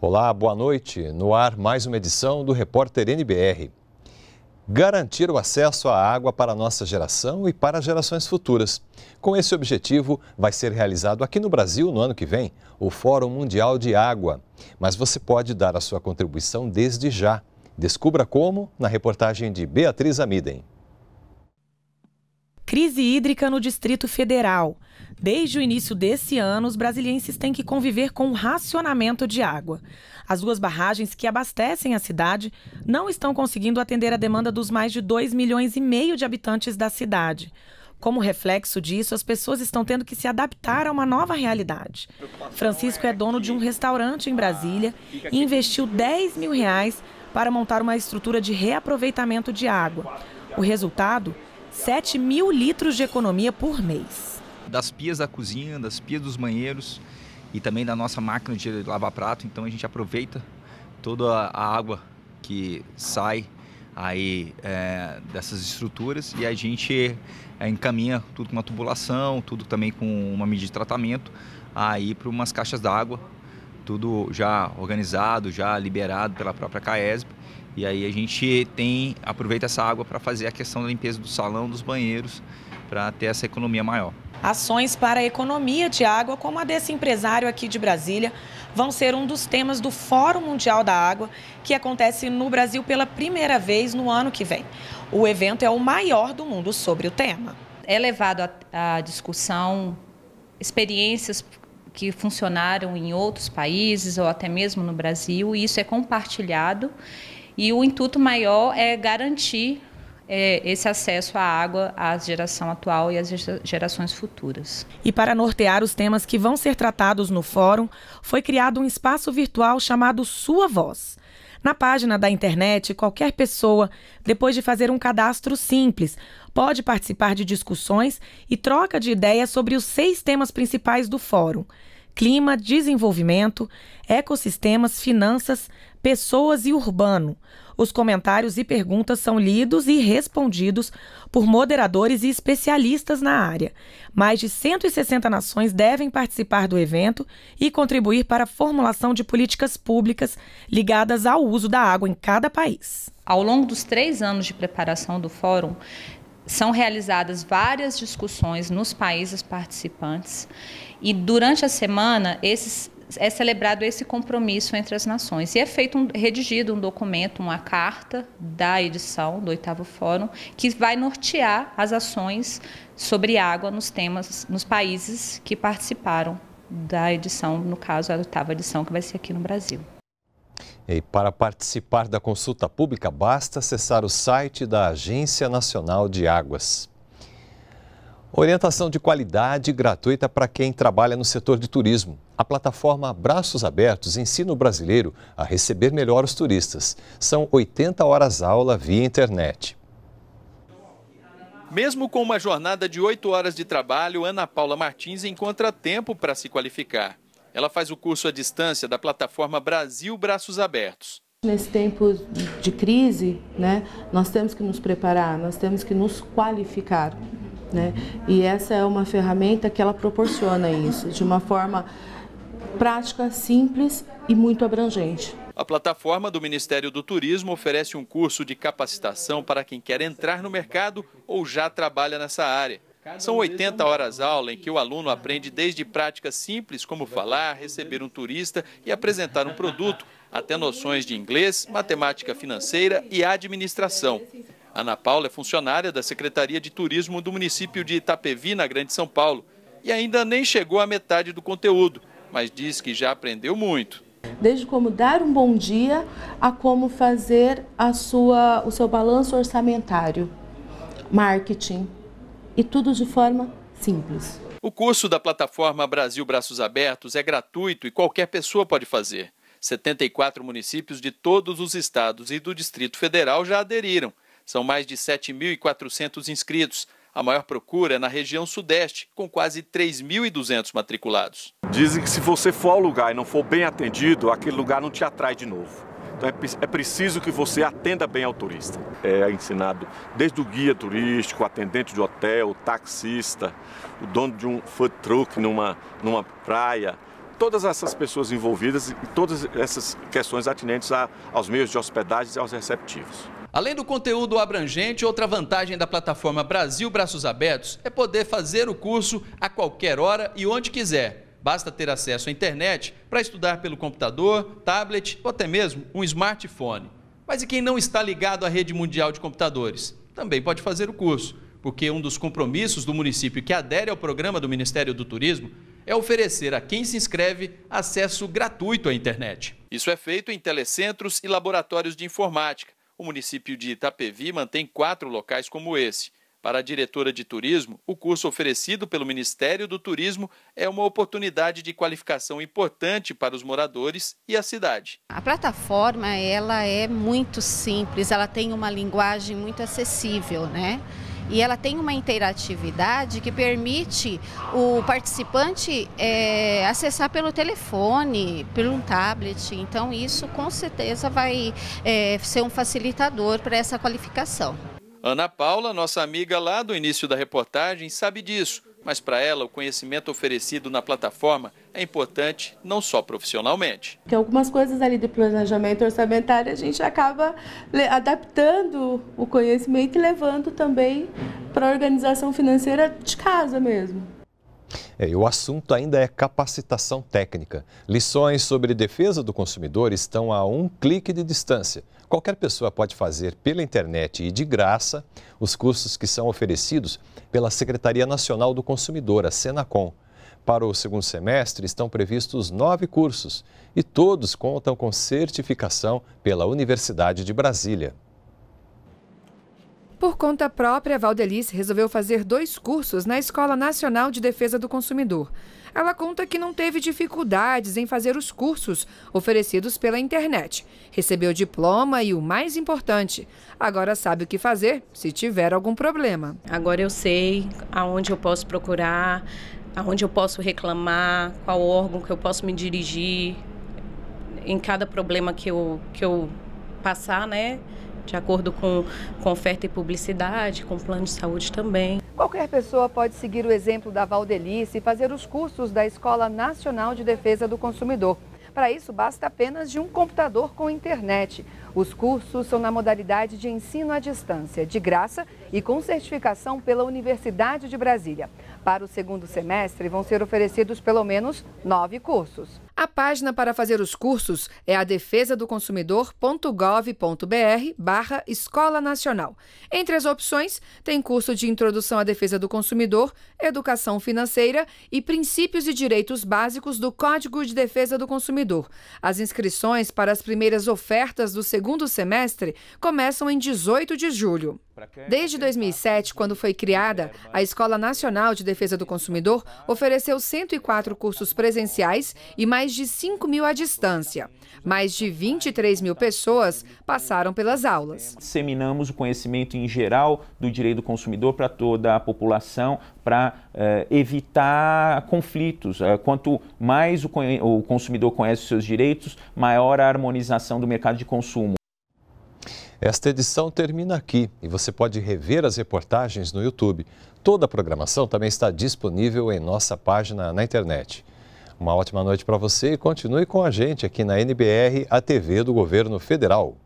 Olá, boa noite. No ar, mais uma edição do Repórter NBR garantir o acesso à água para nossa geração e para gerações futuras. Com esse objetivo, vai ser realizado aqui no Brasil, no ano que vem, o Fórum Mundial de Água. Mas você pode dar a sua contribuição desde já. Descubra como na reportagem de Beatriz Amiden. Crise hídrica no Distrito Federal. Desde o início desse ano, os brasilienses têm que conviver com o um racionamento de água. As duas barragens que abastecem a cidade não estão conseguindo atender a demanda dos mais de 2 milhões e meio de habitantes da cidade. Como reflexo disso, as pessoas estão tendo que se adaptar a uma nova realidade. Francisco é dono de um restaurante em Brasília e investiu 10 mil reais para montar uma estrutura de reaproveitamento de água. O resultado? 7 mil litros de economia por mês. Das pias da cozinha, das pias dos banheiros e também da nossa máquina de lavar prato. Então a gente aproveita toda a água que sai aí é, dessas estruturas e a gente é, encaminha tudo com uma tubulação, tudo também com uma medida de tratamento aí para umas caixas d'água tudo já organizado, já liberado pela própria CAESB. E aí a gente tem aproveita essa água para fazer a questão da limpeza do salão, dos banheiros, para ter essa economia maior. Ações para a economia de água, como a desse empresário aqui de Brasília, vão ser um dos temas do Fórum Mundial da Água, que acontece no Brasil pela primeira vez no ano que vem. O evento é o maior do mundo sobre o tema. É levado à discussão experiências que funcionaram em outros países ou até mesmo no Brasil, e isso é compartilhado. E o intuito maior é garantir é, esse acesso à água à geração atual e às gerações futuras. E para nortear os temas que vão ser tratados no fórum, foi criado um espaço virtual chamado Sua Voz. Na página da internet, qualquer pessoa, depois de fazer um cadastro simples, pode participar de discussões e troca de ideias sobre os seis temas principais do fórum: clima, desenvolvimento, ecossistemas, finanças, Pessoas e Urbano. Os comentários e perguntas são lidos e respondidos por moderadores e especialistas na área. Mais de 160 nações devem participar do evento e contribuir para a formulação de políticas públicas ligadas ao uso da água em cada país. Ao longo dos três anos de preparação do fórum, são realizadas várias discussões nos países participantes e durante a semana esses é celebrado esse compromisso entre as nações. E é feito um, redigido um documento, uma carta da edição do oitavo fórum, que vai nortear as ações sobre água nos temas, nos países que participaram da edição, no caso, a oitava edição, que vai ser aqui no Brasil. E para participar da consulta pública, basta acessar o site da Agência Nacional de Águas. Orientação de qualidade gratuita para quem trabalha no setor de turismo. A plataforma Braços Abertos ensina o brasileiro a receber melhor os turistas. São 80 horas aula via internet. Mesmo com uma jornada de 8 horas de trabalho, Ana Paula Martins encontra tempo para se qualificar. Ela faz o curso à distância da plataforma Brasil Braços Abertos. Nesse tempo de crise, né, nós temos que nos preparar, nós temos que nos qualificar né? E essa é uma ferramenta que ela proporciona isso, de uma forma prática, simples e muito abrangente. A plataforma do Ministério do Turismo oferece um curso de capacitação para quem quer entrar no mercado ou já trabalha nessa área. São 80 horas aula em que o aluno aprende desde práticas simples como falar, receber um turista e apresentar um produto, até noções de inglês, matemática financeira e administração. Ana Paula é funcionária da Secretaria de Turismo do município de Itapevi, na Grande São Paulo, e ainda nem chegou à metade do conteúdo, mas diz que já aprendeu muito. Desde como dar um bom dia a como fazer a sua, o seu balanço orçamentário, marketing e tudo de forma simples. O curso da plataforma Brasil Braços Abertos é gratuito e qualquer pessoa pode fazer. 74 municípios de todos os estados e do Distrito Federal já aderiram. São mais de 7.400 inscritos. A maior procura é na região sudeste, com quase 3.200 matriculados. Dizem que se você for ao lugar e não for bem atendido, aquele lugar não te atrai de novo. Então é, é, preciso que você atenda bem ao turista. É ensinado desde o guia turístico, o atendente de hotel, o taxista, o dono de um food truck numa, numa praia, todas essas pessoas envolvidas e todas essas questões atinentes a, aos meios de hospedagem e aos receptivos. Além do conteúdo abrangente, outra vantagem da plataforma Brasil Braços Abertos é poder fazer o curso a qualquer hora e onde quiser. Basta ter acesso à internet para estudar pelo computador, tablet ou até mesmo um smartphone. Mas e quem não está ligado à rede mundial de computadores? Também pode fazer o curso, porque um dos compromissos do município que adere ao programa do Ministério do Turismo é oferecer a quem se inscreve acesso gratuito à internet. Isso é feito em telecentros e laboratórios de informática. O município de Itapevi mantém quatro locais como esse. Para a diretora de turismo, o curso oferecido pelo Ministério do Turismo é uma oportunidade de qualificação importante para os moradores e a cidade. A plataforma ela é muito simples, ela tem uma linguagem muito acessível, né? e ela tem uma interatividade que permite o participante é, acessar pelo telefone, pelo um tablet. Então, isso com certeza vai é, ser um facilitador para essa qualificação. Ana Paula, nossa amiga lá do início da reportagem, sabe disso, mas para ela o conhecimento oferecido na plataforma é importante não só profissionalmente. Tem algumas coisas ali de planejamento orçamentário, a gente acaba adaptando o conhecimento e levando também para a organização financeira de casa mesmo. É, e o assunto ainda é capacitação técnica. Lições sobre defesa do consumidor estão a um clique de distância. Qualquer pessoa pode fazer pela internet e de graça os cursos que são oferecidos pela Secretaria Nacional do Consumidor, a Senacom. Para o segundo semestre estão previstos nove cursos e todos contam com certificação pela Universidade de Brasília. Por conta própria, Valdelice resolveu fazer dois cursos na Escola Nacional de Defesa do Consumidor. Ela conta que não teve dificuldades em fazer os cursos oferecidos pela internet. Recebeu diploma e o mais importante, agora sabe o que fazer se tiver algum problema. Agora eu sei aonde eu posso procurar, aonde eu posso reclamar, qual órgão que eu posso me dirigir em cada problema que eu, que eu passar, né? de acordo com, com oferta e publicidade, com plano de saúde também. Qualquer pessoa pode seguir o exemplo da Valdelice e fazer os cursos da Escola Nacional de Defesa do Consumidor. Para isso, basta apenas de um computador com internet. Os cursos são na modalidade de ensino à distância, de graça e com certificação pela Universidade de Brasília. Para o segundo semestre, vão ser oferecidos pelo menos nove cursos. A página para fazer os cursos é a defesa do consumidor.gov.br barra Escola Nacional. Entre as opções, tem curso de Introdução à Defesa do Consumidor, Educação Financeira e Princípios e Direitos Básicos do Código de Defesa do Consumidor. As inscrições para as primeiras ofertas do segundo semestre começam em 18 de julho. Desde 2007, quando foi criada, a Escola Nacional de Defesa do Consumidor ofereceu 104 cursos presenciais e mais de 5 mil à distância. Mais de 23 mil pessoas passaram pelas aulas. Disseminamos o conhecimento em geral do direito do consumidor para toda a população, para eh, evitar conflitos. Eh, quanto mais o, o consumidor conhece os seus direitos, maior a harmonização do mercado de consumo. Esta edição termina aqui e você pode rever as reportagens no YouTube. Toda a programação também está disponível em nossa página na internet. Uma ótima noite para você e continue com a gente aqui na NBR, a TV do Governo Federal.